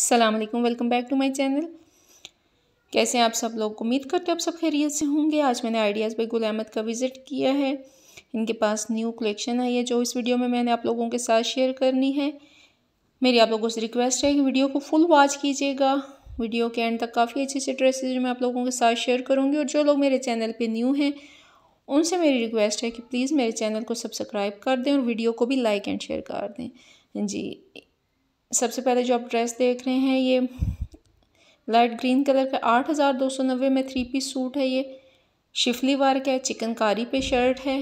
अस्सलाम वालेकुम welcome back to my channel कैसे हैं आप सब लोग उम्मीद करते हैं आप सब खैरियत से होंगे आज मैंने आइडियाज़ बाई गुल अहमद का विज़िट किया है इनके पास न्यू कलेक्शन आई है जो इस वीडियो में मैंने आप लोगों के साथ शेयर करनी है मेरी आप लोगों से रिक्वेस्ट है कि वीडियो को फुल वॉच कीजिएगा वीडियो के एंड तक काफ़ी अच्छे अच्छे ड्रेसेज मैं आप लोगों के साथ शेयर करूँगी और जो लोग मेरे चैनल पर न्यू हैं उनसे मेरी रिक्वेस्ट है कि प्लीज़ मेरे चैनल को सब्सक्राइब कर दें और वीडियो को भी लाइक एंड शेयर कर दें जी सबसे पहले जो आप ड्रेस देख रहे हैं ये लाइट ग्रीन कलर का आठ हज़ार दो सौ नब्बे में थ्री पीस सूट है ये शिफली वर्क है चिकनकारी पे शर्ट है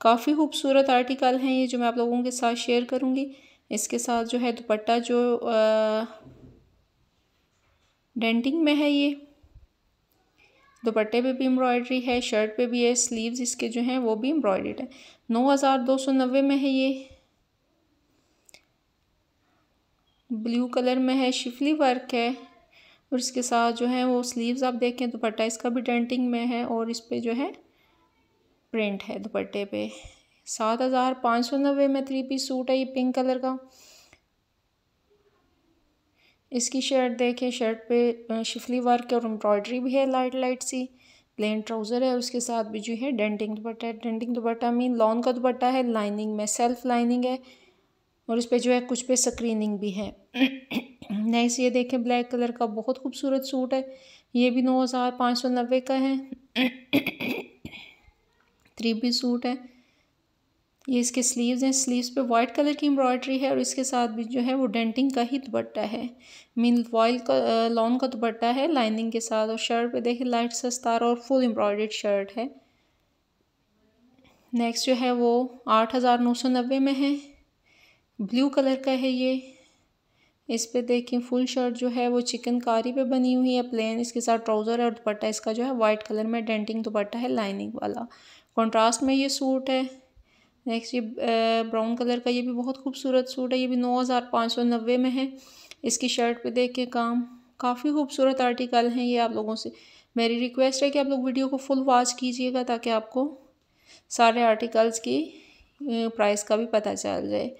काफ़ी खूबसूरत आर्टिकल हैं ये जो मैं आप लोगों के साथ शेयर करूँगी इसके साथ जो है दुपट्टा जो डेंटिंग में है ये दुपट्टे पे भी एम्ब्रॉयडरी है शर्ट पे भी है स्लीव्स इसके जो हैं वो भी एम्ब्रॉयडेड है नौ हज़ार दो सौ नब्बे में है ये ब्लू कलर में है शिफली वर्क है और इसके साथ जो है वो स्लीव्स आप देखें दुपट्टा इसका भी डेंटिंग में है और इस पर जो है प्रिंट है दुपट्टे पे सात हज़ार पाँच सौ नब्बे में थ्री पीस सूट है ये पिंक कलर का इसकी शर्ट देखें शर्ट पे शिफली वर्क है और एम्ब्रॉयडरी भी है लाइट लाइट सी प्लेन ट्राउज़र है उसके साथ भी जो है डेंटिंग दुपट्टा है डेंटिंग दुपट्टा मीन लॉन का दुपट्टा है लाइनिंग में सेल्फ लाइनिंग है और इस पर जो है कुछ पे स्क्रीनिंग भी है नेक्स्ट ये देखें ब्लैक कलर का बहुत खूबसूरत सूट है ये भी नौ हज़ार पाँच सौ नब्बे का है थ्री पी सूट है ये इसके स्लीव्स हैं स्लीव्स पे वाइट कलर की एम्ब्रॉयडरी है और इसके साथ भी जो है वो डेंटिंग का ही दुपट्टा है मीन वॉयल का लॉन्ग का दुपट्टा है लाइनिंग के साथ और शर्ट पे देखें लाइट सस्तार और फुल एम्ब्रॉयड शर्ट है नेक्स्ट जो है वो आठ हज़ार नौ सौ नब्बे में है ब्लू कलर का है ये इस पे देखें फुल शर्ट जो है वो चिकनकारी पे बनी हुई है प्लेन इसके साथ ट्राउज़र है और दुपट्टा इसका जो है वाइट कलर में डेंटिंग दुपट्टा है लाइनिंग वाला कंट्रास्ट में ये सूट है नेक्स्ट ये ब्राउन कलर का ये भी बहुत खूबसूरत सूट है ये भी नौ हज़ार पाँच सौ नब्बे में है इसकी शर्ट पर देख के काम काफ़ी खूबसूरत आर्टिकल हैं ये आप लोगों से मेरी रिक्वेस्ट है कि आप लोग वीडियो को फुल वॉच कीजिएगा ताकि आपको सारे आर्टिकल्स की प्राइस का भी पता चल जाए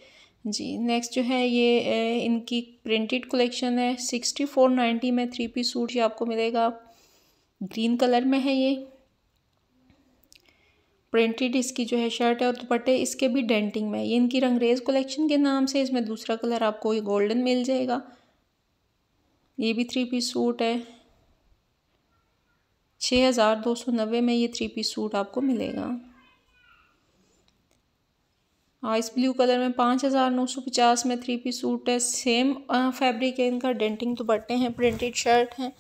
जी नेक्स्ट जो है ये इनकी प्रिंटेड कलेक्शन है सिक्सटी फोर नाइन्टी में थ्री पीस सूट ये आपको मिलेगा ग्रीन कलर में है ये प्रिंटेड इसकी जो है शर्ट है और दुपट्टे इसके भी डेंटिंग में ये इनकी रंगरेज कलेक्शन के नाम से इसमें दूसरा कलर आपको ये गोल्डन मिल जाएगा ये भी थ्री पीस सूट है छः हज़ार दो सौ नब्बे में ये थ्री पीस सूट आपको मिलेगा हाँ, इस ब्लू कलर में पाँच हज़ार नौ सौ पचास में थ्री पीस सूट है सेम फैब्रिक है इनका डेंटिंग दुपट्टे हैं प्रिंटेड शर्ट हैं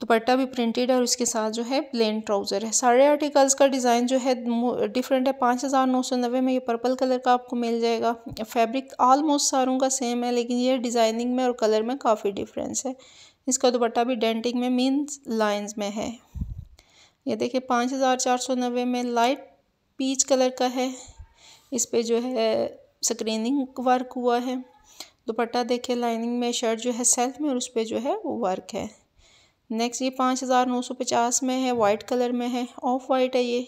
दुपट्टा भी प्रिंटेड है और इसके साथ जो है प्लेन ट्राउज़र है सारे आर्टिकल्स का डिज़ाइन जो है डिफरेंट है पाँच हज़ार नौ सौ नब्बे में ये पर्पल कलर का आपको मिल जाएगा फैब्रिक ऑलमोस्ट सारों का सेम है लेकिन ये डिज़ाइनिंग में और कलर में काफ़ी डिफरेंस है इसका दुपट्टा भी डेंटिंग में मीन्स लाइन्स में है ये देखिए पाँच हज़ार चार सौ नब्बे में लाइट पीच कलर का है इस पर जो है स्क्रीनिंग वर्क हुआ है दुपट्टा देखिए लाइनिंग में शर्ट जो है सेल्फ में और उस पर जो है वो वर्क है नेक्स्ट ये पाँच हज़ार नौ सौ पचास में है वाइट कलर में है ऑफ वाइट है ये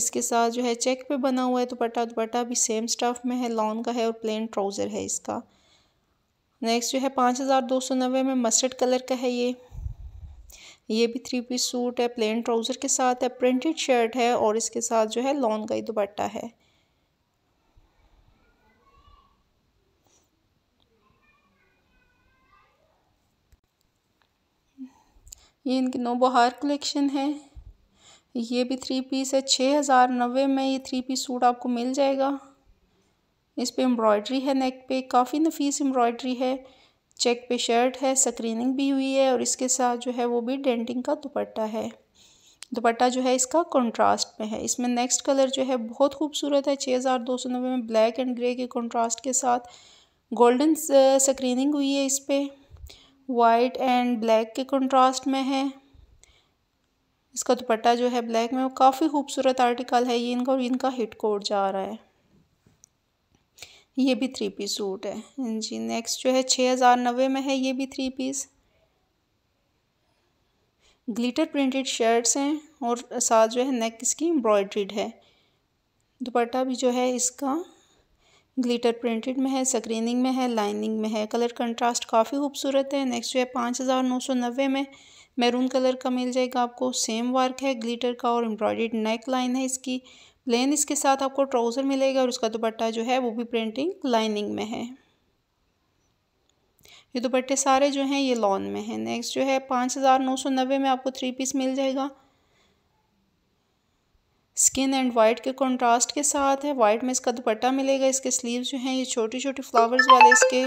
इसके साथ जो है चेक पे बना हुआ है दुपट्टा दुपट्टा भी सेम स्टफ में है लॉन्ग का है और प्लेन ट्राउज़र है इसका नेक्स्ट जो है पाँच हज़ार दो सौ नब्बे में मस्टर्ड कलर का है ये ये भी थ्री पीस सूट है प्लेन ट्राउज़र के साथ है प्रिंटेड शर्ट है और इसके साथ जो है लॉन्ग का ही दुपट्टा है ये इनकी नो बहार कलेक्शन है ये भी थ्री पीस है छः हज़ार नब्बे में ये थ्री पीस सूट आपको मिल जाएगा इस पर एम्ब्रॉयड्री है नेक पे काफ़ी नफीस एम्ब्रॉयड्री है चेक पे शर्ट है स्क्रीनिंग भी हुई है और इसके साथ जो है वो भी डेंटिंग का दुपट्टा है दुपट्टा जो है इसका कंट्रास्ट में है इसमें नेक्स्ट कलर जो है बहुत खूबसूरत है छः हज़ार दो सौ नब्बे में ब्लैक एंड ग्रे के कंट्रास्ट के साथ गोल्डन स्क्रीनिंग uh, हुई है इस पर वाइट एंड ब्लैक के कंट्रास्ट में है इसका दुपट्टा जो है ब्लैक में वो काफ़ी खूबसूरत आर्टिकल है ये इनका और इनका हिट कोड जा रहा है ये भी थ्री पीस सूट है जी नेक्स्ट जो है छः हज़ार नब्बे में है ये भी three piece glitter printed shirts हैं और साथ जो है नेक इसकी एम्ब्रॉयड्रीड है दुपट्टा भी जो है इसका ग्लिटर प्रिंटेड में है स्क्रीनिंग में है लाइनिंग में है कलर कंट्रास्ट काफ़ी खूबसूरत है नेक्स्ट जो है पाँच हज़ार नौ सौ नब्बे में मैरून कलर का मिल जाएगा आपको सेम वर्क है ग्लिटर का और एम्ब्रॉयड्रीड नेक लाइन है इसकी प्लेन इसके साथ आपको ट्राउज़र मिलेगा और उसका दुपट्टा जो है वो भी प्रिंटिंग लाइनिंग में है ये दुपट्टे सारे जो हैं ये लॉन में हैं नेक्स्ट जो है पाँच हज़ार नौ सौ नब्बे में आपको थ्री पीस मिल जाएगा स्किन एंड वाइट के कंट्रास्ट के साथ है वाइट में इसका दुपट्टा मिलेगा इसके स्लीव्स जो हैं ये छोटे छोटे फ्लावर्स वाले इसके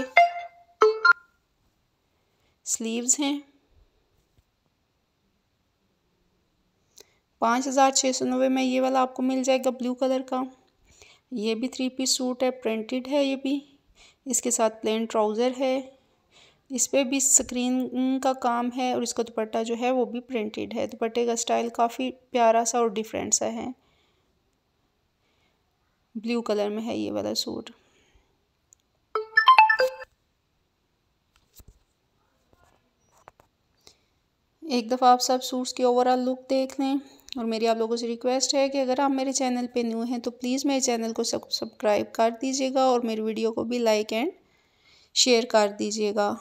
स्लीव्स हैं पाँच हज़ार छः सौ नब्बे में ये वाला आपको मिल जाएगा ब्लू कलर का ये भी थ्री पीस सूट है प्रिंटेड है ये भी इसके साथ प्लेन ट्राउज़र है इस पर भी स्क्रीन का काम है और इसका दुपट्टा जो है वो भी प्रिंटेड है दुपट्टे का स्टाइल काफ़ी प्यारा सा और डिफरेंट सा है ब्लू कलर में है ये वाला सूट एक दफ़ा आप सब सूट्स की ओवरऑल लुक देख लें और मेरी आप लोगों से रिक्वेस्ट है कि अगर आप मेरे चैनल पे न्यू हैं तो प्लीज़ मेरे चैनल को सब्सक्राइब कर दीजिएगा और मेरी वीडियो को भी लाइक एंड शेयर कर दीजिएगा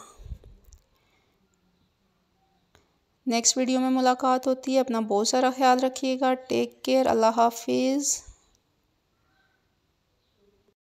नेक्स्ट वीडियो में मुलाकात होती है अपना बहुत सारा ख्याल रखिएगा टेक केयर अल्लाह हाफिज़